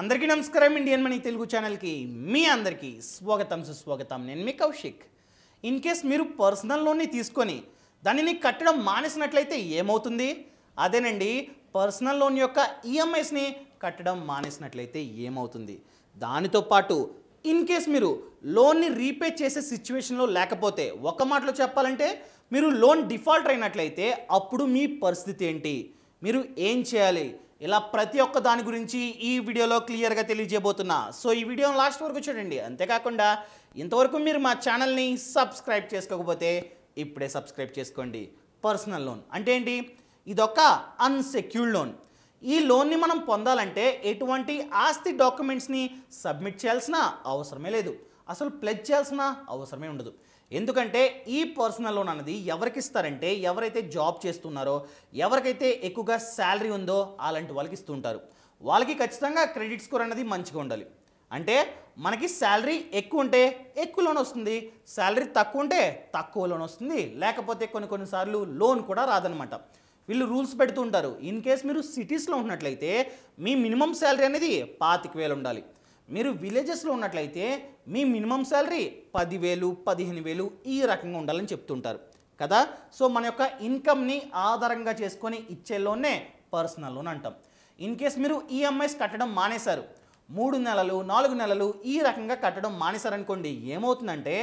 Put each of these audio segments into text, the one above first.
అందరికీ నమస్కారం Indian money Telugu ఛానల్కి మీ అందరికీ స్వాగతం సుస్వాగతం నేను మీ కౌశిక్ ఇన్ కేస్ మీరు పర్సనల్ లోన్ని తీసుకొని దానిని కట్టడం మానేసినట్లయితే ఏమవుతుంది అదేనండి పర్సనల్ లోన్ యొక్క ఈఎంఐస్ని కట్టడం మానేసినట్లయితే ఏమవుతుంది దానితో పాటు ఇన్ కేస్ మీరు లోన్ని రీపే చేసే సిచ్యువేషన్లో లేకపోతే ఒక మాటలో చెప్పాలంటే మీరు లోన్ డిఫాల్ట్ అయినట్లయితే అప్పుడు మీ పరిస్థితి ఏంటి మీరు ఏం చేయాలి ఇలా ప్రతి ఒక్క దాని గురించి ఈ వీడియోలో క్లియర్గా తెలియజేయబోతున్నా సో ఈ వీడియోని లాస్ట్ వరకు చూడండి అంతేకాకుండా ఇంతవరకు మీరు మా ఛానల్ని సబ్స్క్రైబ్ చేసుకోకపోతే ఇప్పుడే సబ్స్క్రైబ్ చేసుకోండి పర్సనల్ లోన్ అంటే ఏంటి ఇదొక అన్సెక్యూర్డ్ లోన్ ఈ లోన్ని మనం పొందాలంటే ఎటువంటి ఆస్తి డాక్యుమెంట్స్ని సబ్మిట్ చేయాల్సిన అవసరమే లేదు అసలు ప్లెజ్ చేయాల్సిన అవసరమే ఉండదు ఎందుకంటే ఈ పర్సనల్ లోన్ అనేది ఎవరికి ఇస్తారంటే ఎవరైతే జాబ్ చేస్తున్నారో ఎవరికైతే ఎక్కువగా శాలరీ ఉందో అలాంటి వాళ్ళకి ఇస్తుంటారు వాళ్ళకి ఖచ్చితంగా క్రెడిట్ స్కోర్ అనేది మంచిగా ఉండాలి అంటే మనకి శాలరీ ఎక్కువ ఉంటే ఎక్కువ లోన్ వస్తుంది శాలరీ తక్కువ ఉంటే తక్కువ లోన్ వస్తుంది లేకపోతే కొన్ని కొన్నిసార్లు లోన్ కూడా రాదనమాట వీళ్ళు రూల్స్ పెడుతూ ఉంటారు ఇన్ కేస్ మీరు సిటీస్లో ఉన్నట్లయితే మీ మినిమం శాలరీ అనేది పాతిక వేలు ఉండాలి మీరు విలేజెస్లో ఉన్నట్లయితే మీ మినిమం శాలరీ పదివేలు పదిహేను వేలు ఈ రకంగా ఉండాలని చెప్తుంటారు కదా సో మన యొక్క ఇన్కమ్ని ఆధారంగా చేసుకొని ఇచ్చే లోన్నే పర్సనల్ లోన్ అంటాం ఇన్ కేస్ మీరు ఈఎంఐస్ e కట్టడం మానేశారు మూడు నెలలు నాలుగు నెలలు ఈ రకంగా కట్టడం మానేశారనుకోండి ఏమవుతుందంటే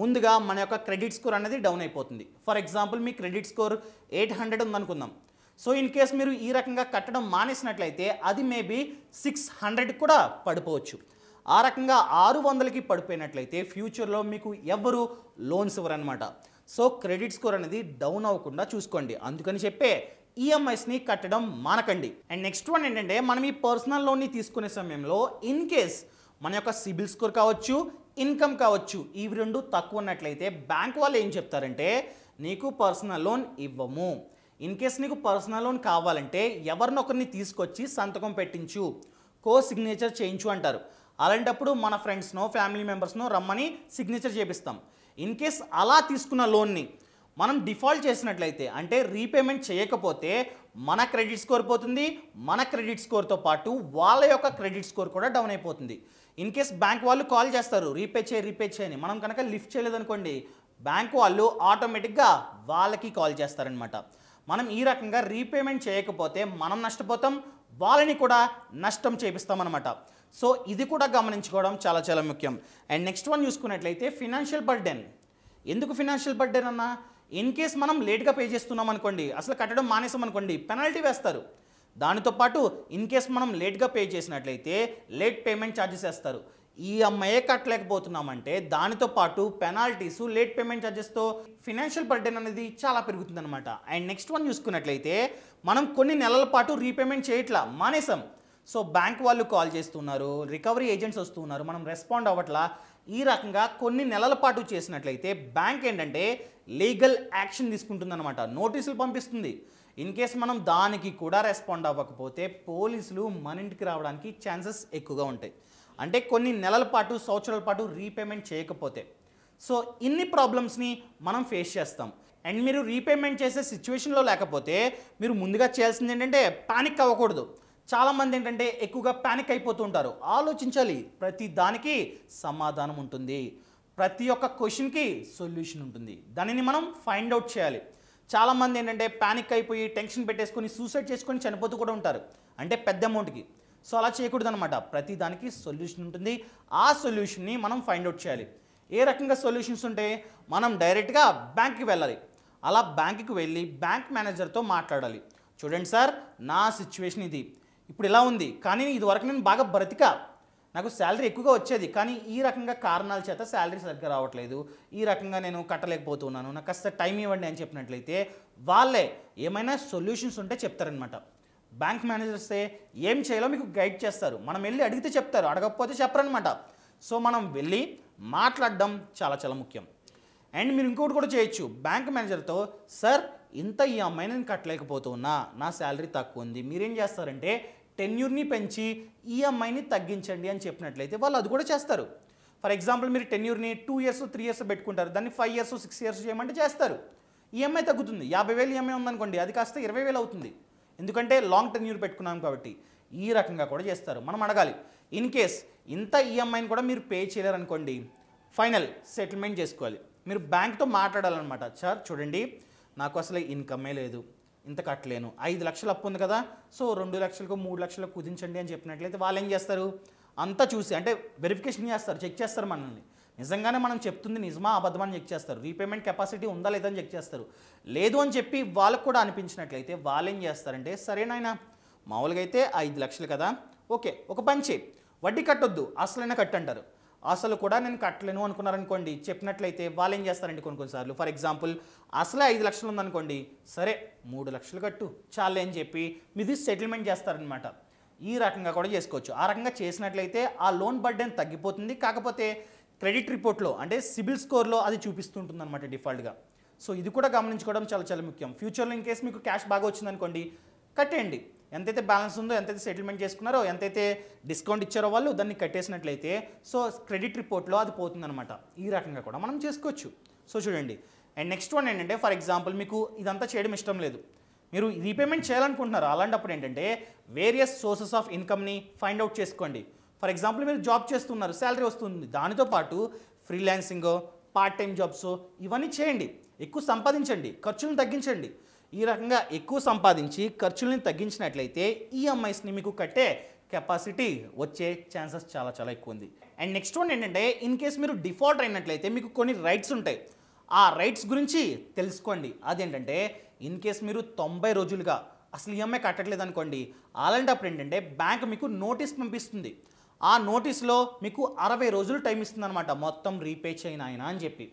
ముందుగా మన యొక్క క్రెడిట్ స్కోర్ అనేది డౌన్ అయిపోతుంది ఫర్ ఎగ్జాంపుల్ మీ క్రెడిట్ స్కోర్ ఎయిట్ హండ్రెడ్ ఉందనుకుందాం సో ఇన్ కేస్ మీరు ఈ రకంగా కట్టడం మానేసినట్లయితే అది మేబీ సిక్స్ హండ్రెడ్ కూడా పడిపోవచ్చు ఆ రకంగా ఆరు వందలకి పడిపోయినట్లయితే ఫ్యూచర్లో మీకు ఎవరు లోన్స్ అనమాట సో క్రెడిట్ స్కోర్ అనేది డౌన్ అవ్వకుండా చూసుకోండి అందుకని చెప్పే ఈఎంఐస్ని కట్టడం మానకండి అండ్ నెక్స్ట్ వన్ ఏంటంటే మనం ఈ పర్సనల్ లోన్ని తీసుకునే సమయంలో ఇన్ కేస్ మన యొక్క సిబిల్ స్కోర్ కావచ్చు ఇన్కమ్ కావచ్చు ఇవి రెండు తక్కువ ఉన్నట్లయితే బ్యాంక్ వాళ్ళు ఏం చెప్తారంటే నీకు పర్సనల్ లోన్ ఇవ్వము ఇన్ కేస్ నీకు పర్సనల్ లోన్ కావాలంటే ఎవరినొకరిని తీసుకొచ్చి సంతకం పెట్టించు కో సిగ్నేచర్ చేయించు అంటారు అలాంటప్పుడు మన ఫ్రెండ్స్నో ఫ్యామిలీ మెంబర్స్నో రమ్మని సిగ్నేచర్ చేపిస్తాం ఇన్ కేస్ అలా తీసుకున్న లోన్ని మనం డిఫాల్ట్ చేసినట్లయితే అంటే రీపేమెంట్ చేయకపోతే మన క్రెడిట్ స్కోర్ పోతుంది మన క్రెడిట్ స్కోర్తో పాటు వాళ్ళ యొక్క క్రెడిట్ స్కోర్ కూడా డౌన్ అయిపోతుంది ఇన్ కేస్ బ్యాంక్ వాళ్ళు కాల్ చేస్తారు రీపే చేయి రీపే చేయని మనం కనుక లిఫ్ట్ చేయలేదనుకోండి బ్యాంక్ వాళ్ళు ఆటోమేటిక్గా వాళ్ళకి కాల్ చేస్తారనమాట మనం ఈ రకంగా రీపేమెంట్ చేయకపోతే మనం నష్టపోతాం వాళ్ళని కూడా నష్టం చేపిస్తామన్నమాట సో ఇది కూడా గమనించుకోవడం చాలా చాలా ముఖ్యం అండ్ నెక్స్ట్ వన్ చూసుకున్నట్లయితే ఫినాన్షియల్ బర్డెన్ ఎందుకు ఫినాన్షియల్ బర్డెన్ అన్న ఇన్ కేస్ మనం లేట్గా పే చేస్తున్నాం అనుకోండి అసలు కట్టడం మానేసాం అనుకోండి పెనాల్టీ వేస్తారు దానితో పాటు ఇన్ కేస్ మనం లేట్గా పే చేసినట్లయితే లేట్ పేమెంట్ ఛార్జెస్ వేస్తారు ఈ e అమ్మాయే కట్టలేకపోతున్నామంటే దానితో పాటు పెనాల్టీస్ లేట్ పేమెంట్ ఛార్జెస్తో ఫినాన్షియల్ బర్డెన్ అనేది చాలా పెరుగుతుందనమాట అండ్ నెక్స్ట్ వన్ చూసుకున్నట్లయితే మనం కొన్ని నెలల పాటు రీపేమెంట్ చేయట్లా మానేసాం సో బ్యాంక్ వాళ్ళు కాల్ చేస్తున్నారు రికవరీ ఏజెంట్స్ వస్తున్నారు మనం రెస్పాండ్ అవ్వట్లా ఈ రకంగా కొన్ని నెలల పాటు చేసినట్లయితే బ్యాంక్ ఏంటంటే లీగల్ యాక్షన్ అనమాట నోటీసులు పంపిస్తుంది ఇన్ కేస్ మనం దానికి కూడా రెస్పాండ్ అవ్వకపోతే పోలీసులు మన ఇంటికి రావడానికి ఛాన్సెస్ ఎక్కువగా ఉంటాయి అంటే కొన్ని నెలల పాటు సంవత్సరాల పాటు రీపేమెంట్ చేయకపోతే సో ఇన్ని ప్రాబ్లమ్స్ని మనం ఫేస్ చేస్తాం అండ్ మీరు రీపేమెంట్ చేసే సిచ్యువేషన్లో లేకపోతే మీరు ముందుగా చేయాల్సింది ఏంటంటే పానిక్ అవ్వకూడదు చాలామంది ఏంటంటే ఎక్కువగా పానిక్ అయిపోతూ ఉంటారు ఆలోచించాలి ప్రతి దానికి సమాధానం ఉంటుంది ప్రతి ఒక్క క్వశ్చన్కి సొల్యూషన్ ఉంటుంది దానిని మనం ఫైండ్ అవుట్ చేయాలి చాలామంది ఏంటంటే పానిక్ అయిపోయి టెన్షన్ పెట్టేసుకొని సూసైడ్ చేసుకొని చనిపోతూ కూడా ఉంటారు అంటే పెద్ద అమౌంట్కి సో అలా అనమాట ప్రతి దానికి సొల్యూషన్ ఉంటుంది ఆ సొల్యూషన్ని మనం ఫైండ్ అవుట్ చేయాలి ఏ రకంగా సొల్యూషన్స్ ఉంటే మనం డైరెక్ట్గా బ్యాంక్కి వెళ్ళాలి అలా బ్యాంక్కి వెళ్ళి బ్యాంక్ మేనేజర్తో మాట్లాడాలి చూడండి సార్ నా సిచ్యువేషన్ ఇది ఇప్పుడు ఇలా ఉంది కానీ ఇదివరకు నేను బాగా బ్రతిక నాకు శాలరీ ఎక్కువగా వచ్చేది కానీ ఈ రకంగా కారణాల చేత శాలరీ సరిగ్గా రావట్లేదు ఈ రకంగా నేను కట్టలేకపోతున్నాను నాకు కాస్త టైం ఇవ్వండి అని చెప్పినట్లయితే వాళ్ళే ఏమైనా సొల్యూషన్స్ ఉంటే చెప్తారనమాట బ్యాంక్ మేనేజర్సే ఏం చేయాలో మీకు గైడ్ చేస్తారు మనం వెళ్ళి అడిగితే చెప్తారు అడగకపోతే చెప్పరనమాట సో మనం వెళ్ళి మాట్లాడడం చాలా చాలా ముఖ్యం అండ్ మీరు ఇంకోటి కూడా చేయొచ్చు బ్యాంక్ మేనేజర్తో సార్ ఇంత ఈ అమ్మాయి నేను కట్టలేకపోతున్నా నా శాలరీ తక్కువ ఉంది మీరేం చేస్తారంటే టెన్యూర్ని పెంచి ఈ అమ్మాయిని తగ్గించండి అని చెప్పినట్లయితే వాళ్ళు అది కూడా చేస్తారు ఫర్ ఎగ్జాంపుల్ మీరు టెన్యూర్ని టూ ఇయర్స్ త్రీ ఇయర్స్ పెట్టుకుంటారు దాన్ని ఫైవ్ ఇయర్స్ సిక్స్ ఇయర్స్ చేయమంటే చేస్తారు ఈఎంఐ తగ్గుతుంది యాభై వేలు ఈఎంఐ ఉందనుకోండి అది కాస్త ఇరవై వేలు అవుతుంది ఎందుకంటే లాంగ్ టెన్యూర్ పెట్టుకున్నాం కాబట్టి ఈ రకంగా కూడా చేస్తారు మనం అడగాలి ఇన్ కేస్ ఇంత ఈఎంఐని e కూడా మీరు పే చేయలేరనుకోండి ఫైనల్ సెటిల్మెంట్ చేసుకోవాలి మీరు బ్యాంక్తో మాట్లాడాలన్నమాట సార్ చూడండి నాకు అసలు ఇన్కమే లేదు ఇంత కట్టలేను ఐదు లక్షలు అప్పు ఉంది కదా సో రెండు లక్షలకు మూడు లక్షలకు కుదించండి అని చెప్పినట్లయితే వాళ్ళు ఏం చేస్తారు అంతా చూసి అంటే వెరిఫికేషన్ చేస్తారు చెక్ చేస్తారు మనల్ని నిజంగానే మనం చెప్తుంది నిజమా అబద్ధమని చెక్ చేస్తారు రీపేమెంట్ కెపాసిటీ ఉందా లేదని చెక్ చేస్తారు లేదు అని చెప్పి వాళ్ళకు కూడా అనిపించినట్లయితే వాళ్ళు ఏం చేస్తారంటే సరేనాయన మామూలుగా అయితే ఐదు లక్షలు కదా ఓకే ఒక పని చేయి వడ్డీ కట్టొద్దు అసలైనా కట్టంటారు అసలు కూడా నేను కట్టలేను అనుకున్నారనుకోండి చెప్పినట్లయితే వాళ్ళు ఏం చేస్తారండి కొన్ని కొన్నిసార్లు ఫర్ ఎగ్జాంపుల్ అసలే ఐదు లక్షలు ఉందనుకోండి సరే మూడు లక్షలు కట్టు చాలే అని చెప్పి మీది సెటిల్మెంట్ చేస్తారనమాట ఈ రకంగా కూడా చేసుకోవచ్చు ఆ రకంగా చేసినట్లయితే ఆ లోన్ బర్డెన్ తగ్గిపోతుంది కాకపోతే క్రెడిట్ రిపోర్ట్లో అంటే సిబిల్ స్కోర్లో అది చూపిస్తుంటుంది అనమాట డిఫాల్ట్గా సో ఇది కూడా గమనించుకోవడం చాలా చాలా ముఖ్యం ఫ్యూచర్లో ఇన్ కేస్ మీకు క్యాష్ బాగా వచ్చిందనుకోండి కట్టేయండి ఎంతైతే బ్యాలెన్స్ ఉందో ఎంతైతే సెటిల్మెంట్ చేసుకున్నారో ఎంతైతే డిస్కౌంట్ ఇచ్చారో వాళ్ళు దాన్ని కట్టేసినట్లయితే సో క్రెడిట్ రిపోర్ట్లో అది పోతుందనమాట ఈ రకంగా కూడా మనం చేసుకోవచ్చు సో చూడండి అండ్ నెక్స్ట్ వన్ ఏంటంటే ఫర్ ఎగ్జాంపుల్ మీకు ఇదంతా చేయడం ఇష్టం లేదు మీరు రీపేమెంట్ చేయాలనుకుంటున్నారు అలాంటప్పుడు ఏంటంటే వేరియస్ సోర్సెస్ ఆఫ్ ఇన్కమ్ని ఫైండ్ అవుట్ చేసుకోండి ఫర్ ఎగ్జాంపుల్ మీరు జాబ్ చేస్తున్నారు శాలరీ వస్తుంది దానితో పాటు ఫ్రీలాన్సింగ్ పార్ట్ టైం జాబ్స్ ఇవన్నీ చేయండి ఎక్కువ సంపాదించండి ఖర్చులను తగ్గించండి ఈ రకంగా ఎక్కువ సంపాదించి ఖర్చులను తగ్గించినట్లయితే ఈఎంఐస్ని e మీకు కట్టే కెపాసిటీ వచ్చే ఛాన్సెస్ చాలా చాలా ఎక్కువ ఉంది అండ్ నెక్స్ట్ వన్ ఏంటంటే ఇన్ కేస్ మీరు డిఫాల్ట్ అయినట్లయితే మీకు కొన్ని రైట్స్ ఉంటాయి ఆ రైట్స్ గురించి తెలుసుకోండి అదేంటంటే ఇన్ కేస్ మీరు తొంభై రోజులుగా అసలు ఈఎంఐ e కట్టట్లేదు అనుకోండి అలాంటప్పుడు ఏంటంటే బ్యాంక్ మీకు నోటీస్ పంపిస్తుంది ఆ నోటీస్లో మీకు అరవై రోజులు టైం ఇస్తుందన్నమాట మొత్తం రీపే చేయను ఆయన అని చెప్పి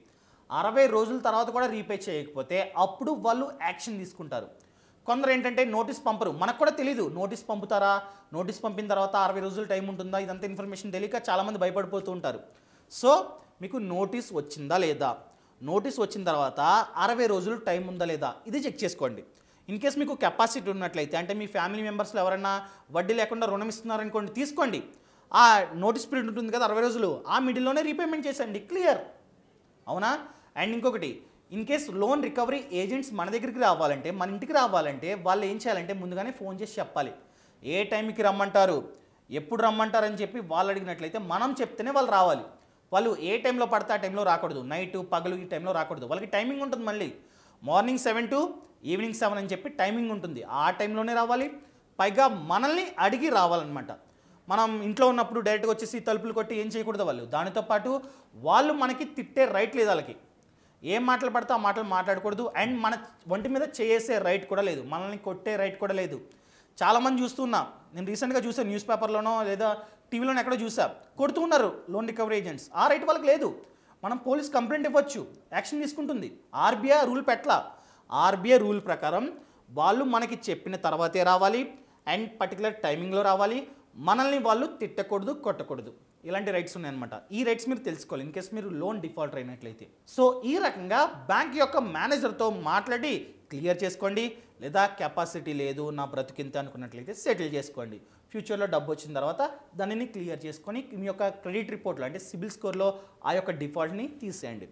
అరవై రోజుల తర్వాత కూడా రీపే చేయకపోతే అప్పుడు వాళ్ళు యాక్షన్ తీసుకుంటారు కొందరు ఏంటంటే నోటీస్ పంపరు మనకు కూడా తెలియదు నోటీస్ పంపుతారా నోటీస్ పంపిన తర్వాత అరవై రోజులు టైం ఉంటుందా ఇదంతా ఇన్ఫర్మేషన్ తెలియక చాలామంది భయపడిపోతూ ఉంటారు సో మీకు నోటీస్ వచ్చిందా లేదా నోటీస్ వచ్చిన తర్వాత అరవై రోజులు టైం ఉందా లేదా ఇది చెక్ చేసుకోండి ఇన్ కేస్ మీకు కెపాసిటీ ఉన్నట్లయితే అంటే మీ ఫ్యామిలీ మెంబర్స్లో ఎవరైనా వడ్డీ లేకుండా రుణం ఇస్తున్నారనుకోండి తీసుకోండి ఆ నోటీస్ పీరియడ్ ఉంటుంది కదా అరవై రోజులు ఆ మిడిల్లోనే రీపేమెంట్ చేసండి క్లియర్ అవునా అండ్ ఇంకొకటి in case loan recovery agents మన దగ్గరికి రావాలంటే మన ఇంటికి రావాలంటే వాళ్ళు ఏం చేయాలంటే ముందుగానే ఫోన్ చేసి చెప్పాలి ఏ టైంకి రమ్మంటారు ఎప్పుడు రమ్మంటారని చెప్పి వాళ్ళు అడిగినట్లయితే మనం చెప్తేనే వాళ్ళు రావాలి వాళ్ళు ఏ టైంలో పడితే ఆ టైంలో రాకూడదు నైట్ పగలు ఈ టైంలో రాకూడదు వాళ్ళకి టైమింగ్ ఉంటుంది మళ్ళీ morning seven to evening seven అని చెప్పి టైమింగ్ ఉంటుంది ఆ టైంలోనే రావాలి పైగా మనల్ని అడిగి రావాలన్నమాట మనం ఇంట్లో ఉన్నప్పుడు డైరెక్ట్గా వచ్చేసి తలుపులు కొట్టి ఏం చేయకూడదు వాళ్ళు దానితో పాటు వాళ్ళు మనకి తిట్టే రైట్ లేదు వాళ్ళకి ఏం మాటలు పడితే ఆ మాటలు మాట్లాడకూడదు అండ్ మన ఒంటి మీద చేసే రైట్ కూడా లేదు మనల్ని కొట్టే రైట్ కూడా లేదు చాలామంది చూస్తున్నా నేను రీసెంట్గా చూసాను న్యూస్ పేపర్లోనో లేదా టీవీలోనో ఎక్కడో చూసా కొడుతున్నారు లోన్ రికవరీ ఏజెంట్స్ ఆ రైట్ వాళ్ళకి లేదు మనం పోలీస్ కంప్లైంట్ ఇవ్వచ్చు యాక్షన్ తీసుకుంటుంది ఆర్బీఐ రూల్ పెట్ల ఆర్బీఐ రూల్ ప్రకారం వాళ్ళు మనకి చెప్పిన తర్వాతే రావాలి అండ్ పర్టికులర్ టైమింగ్లో రావాలి మనల్ని వాళ్ళు తిట్టకూడదు కొట్టకూడదు ఇలాంటి రైట్స్ ఉన్నాయన్నమాట ఈ రైట్స్ మీరు తెలుసుకోవాలి ఇన్ కేస్ మీరు లోన్ డిఫాల్టర్ అయినట్లయితే సో ఈ రకంగా బ్యాంక్ యొక్క మేనేజర్తో మాట్లాడి క్లియర్ చేసుకోండి లేదా కెపాసిటీ లేదు నా బ్రతికింత అనుకున్నట్లయితే సెటిల్ చేసుకోండి ఫ్యూచర్లో డబ్బు వచ్చిన తర్వాత దానిని క్లియర్ చేసుకొని మీ యొక్క క్రెడిట్ రిపోర్ట్లో అంటే సిబిల్ స్కోర్లో ఆ యొక్క డిఫాల్ట్ని తీసేయండి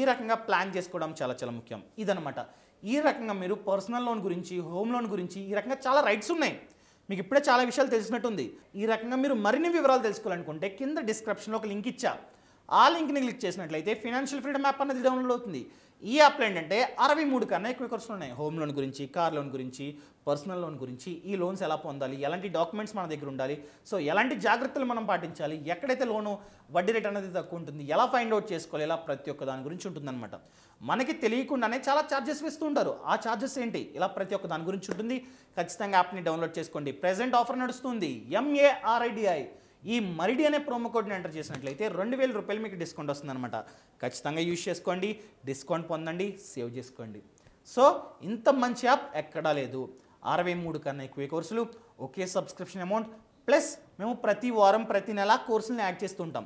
ఈ రకంగా ప్లాన్ చేసుకోవడం చాలా చాలా ముఖ్యం ఇదనమాట ఈ రకంగా మీరు పర్సనల్ లోన్ గురించి హోమ్ లోన్ గురించి ఈ రకంగా చాలా రైట్స్ ఉన్నాయి మీకు ఇప్పుడే చాలా విషయాలు తెలిసినట్టుంది ఈ రకంగా మీరు మరిన్ని వివరాలు తెలుసుకోవాలనుకుంటే కింద డిస్క్రిప్షన్లో ఒక లింక్ ఇచ్చా ఆ లింక్ని క్లిక్ చేసినట్లయితే ఫినాన్షియల్ ఫ్రీడమ్ యాప్ అనేది డౌన్లోడ్ అవుతుంది ఈ యాప్లు ఏంటంటే అరవై మూడు కన్నా ఎక్కువ ఖర్చులు ఉన్నాయి హోమ్ లోన్ గురించి కార్ లోన్ గురించి పర్సనల్ లోన్ గురించి ఈ లోన్స్ ఎలా పొందాలి ఎలాంటి డాక్యుమెంట్స్ మన దగ్గర ఉండాలి సో ఎలాంటి జాగ్రత్తలు మనం పాటించాలి ఎక్కడైతే లోను వడ్డీ రేట్ అనేది తక్కువ ఉంటుంది ఎలా ఫైండ్ అవుట్ చేసుకోవాలి ఇలా ప్రతి ఒక్క దాని గురించి ఉంటుందన్నమాట మనకి తెలియకుండానే చాలా ఛార్జెస్ వేస్తూ ఉంటారు ఆ ఛార్జెస్ ఏంటి ఇలా ప్రతి ఒక్క దాని గురించి ఉంటుంది ఖచ్చితంగా యాప్ని డౌన్లోడ్ చేసుకోండి ప్రజెంట్ ఆఫర్ నడుస్తుంది ఎంఏఆర్ఐడిఐ ఈ మరిడి అనే ప్రోమో కోడ్ని ఎంటర్ చేసినట్లయితే రెండు వేల రూపాయలు మీకు డిస్కౌంట్ వస్తుందన్నమాట ఖచ్చితంగా యూజ్ చేసుకోండి డిస్కౌంట్ పొందండి సేవ్ చేసుకోండి సో ఇంత మంచి యాప్ ఎక్కడా లేదు అరవై మూడు కన్నా ఎక్కువ కోర్సులు ఒకే సబ్స్క్రిప్షన్ అమౌంట్ ప్లస్ మేము ప్రతి వారం ప్రతి నెల కోర్సులను యాడ్ చేస్తుంటాం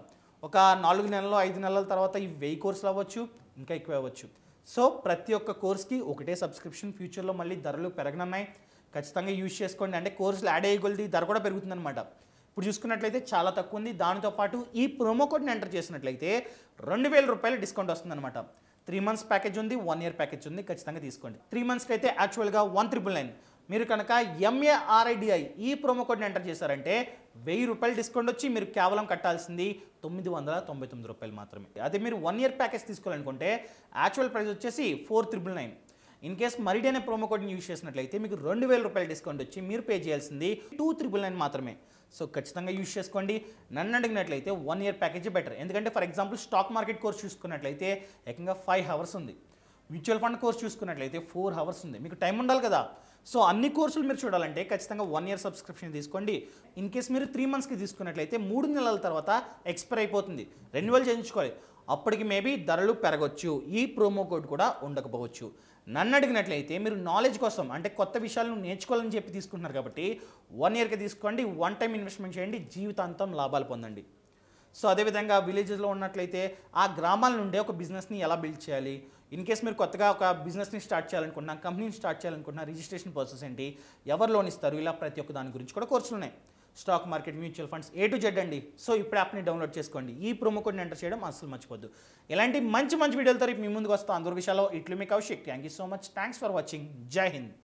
ఒక నాలుగు నెలలు ఐదు నెలల తర్వాత ఈ వెయ్యి కోర్సులు అవ్వచ్చు ఇంకా ఎక్కువ అవ్వచ్చు సో ప్రతి ఒక్క కోర్స్కి ఒకటే సబ్స్క్రిప్షన్ ఫ్యూచర్లో మళ్ళీ ధరలు పెరగనున్నాయి ఖచ్చితంగా యూజ్ చేసుకోండి అంటే కోర్సులు యాడ్ అయ్యగలది ధర కూడా పెరుగుతుందన్నమాట ఇప్పుడు చూసుకున్నట్లయితే చాలా తక్కువ ఉంది దానితో పాటు ఈ ప్రోమో కోడ్ని ఎంటర్ చేసినట్లయితే రెండు వేల రూపాయల డిస్కౌంట్ వస్తుందన్నమాట త్రీ మంత్స్ ప్యాకేజ్ ఉంది వన్ ఇయర్ ప్యాకేజ్ ఉంది ఖచ్చితంగా తీసుకోండి త్రీ మంత్స్కి అయితే యాక్చువల్గా వన్ త్రిపుల్ నైన్ మీరు కనుక ఎంఏఆర్ఐడిఐ ఈ ప్రోమో కోడ్ని ఎంటర్ చేశారంటే వెయ్యి రూపాయలు డిస్కౌంట్ వచ్చి మీరు కేవలం కట్టాల్సింది తొమ్మిది వందల తొంభై తొమ్మిది రూపాయలు మాత్రమే అదే మీరు వన్ ఇయర్ ప్యాకేజ్ తీసుకోవాలనుకుంటే యాక్చువల్ ప్రైస్ వచ్చేసి four triple nine in case మరిడ్ అనే ప్రోమో కోడ్ని యూజ్ చేసినట్లయితే మీకు రెండు వేల రూపాయల డిస్కౌంట్ వచ్చి మీరు పే చేయాల్సింది టూ త్రిబుల్ నైన్ మాత్రమే సో ఖచ్చితంగా యూజ్ చేసుకోండి నన్ను అడిగినట్లయితే వన్ ఇయర్ ప్యాకేజీ బెటర్ ఎందుకంటే for example stock market course చూసుకున్నట్లయితే ఏకంగా ఫైవ్ హవర్స్ ఉంది మ్యూచువల్ ఫండ్ కోర్స్ చూసుకున్నట్లయితే ఫోర్ హవర్స్ ఉంది మీకు టైం ఉండాలి కదా సో అన్ని కోర్సులు మీరు చూడాలంటే ఖచ్చితంగా వన్ ఇయర్ సబ్స్క్రిప్షన్ తీసుకోండి ఇన్ కేస్ మీరు త్రీ మంత్స్కి తీసుకున్నట్లయితే మూడు నెలల తర్వాత ఎక్స్పైర్ అయిపోతుంది రెన్యువల్ చేయించుకోవాలి అప్పటికి మేబీ ధరలు పెరగవచ్చు ఈ ప్రోమో కోడ్ కూడా ఉండకపోవచ్చు నన్ను అడిగినట్లయితే మీరు నాలెడ్జ్ కోసం అంటే కొత్త విషయాలను నేర్చుకోవాలని చెప్పి తీసుకుంటున్నారు కాబట్టి వన్ ఇయర్కి తీసుకోండి వన్ టైం ఇన్వెస్ట్మెంట్ చేయండి జీవితాంతం లాభాలు పొందండి సో అదేవిధంగా విలేజెస్లో ఉన్నట్లయితే ఆ గ్రామాల నుండే ఒక బిజినెస్ని ఎలా బిల్డ్ చేయాలి ఇన్ కేస్ మీరు కొత్తగా ఒక బిజినెస్ని స్టార్ట్ చేయాలనుకుంటున్నా కంపెనీని స్టార్ట్ చేయాలనుకుంటున్నా రిజిస్ట్రేషన్ ప్రాసెస్ ఏంటి ఎవరు లోన్ ఇస్తారు ఇలా ప్రతి ఒక్క దాని గురించి కూడా కోర్సులు ఉన్నాయి stock market mutual funds A to Z అండి సో ఇప్పుడు యాప్ని డౌన్లోడ్ చేసుకోండి ఈ ప్రోమో కోడ్ని ఎంటర్ చేయడం అసలు మర్చిపోద్దు ఇలాంటి మంచి మంచి వీడియోలతో రేపు మీ ముందుకు వస్తాం అందరి విషయాల్లో ఇట్లు మీకు Kaushik thank you so much thanks for watching జై హింద్